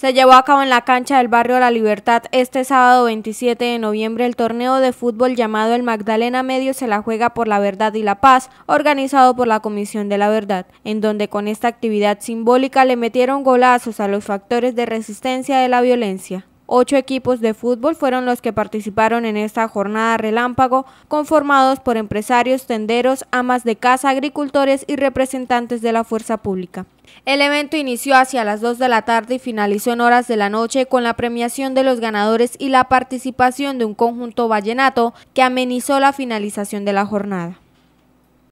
Se llevó a cabo en la cancha del barrio La Libertad este sábado 27 de noviembre el torneo de fútbol llamado el Magdalena Medio se la juega por la verdad y la paz, organizado por la Comisión de la Verdad, en donde con esta actividad simbólica le metieron golazos a los factores de resistencia de la violencia. Ocho equipos de fútbol fueron los que participaron en esta jornada relámpago, conformados por empresarios, tenderos, amas de casa, agricultores y representantes de la fuerza pública. El evento inició hacia las 2 de la tarde y finalizó en horas de la noche con la premiación de los ganadores y la participación de un conjunto vallenato que amenizó la finalización de la jornada.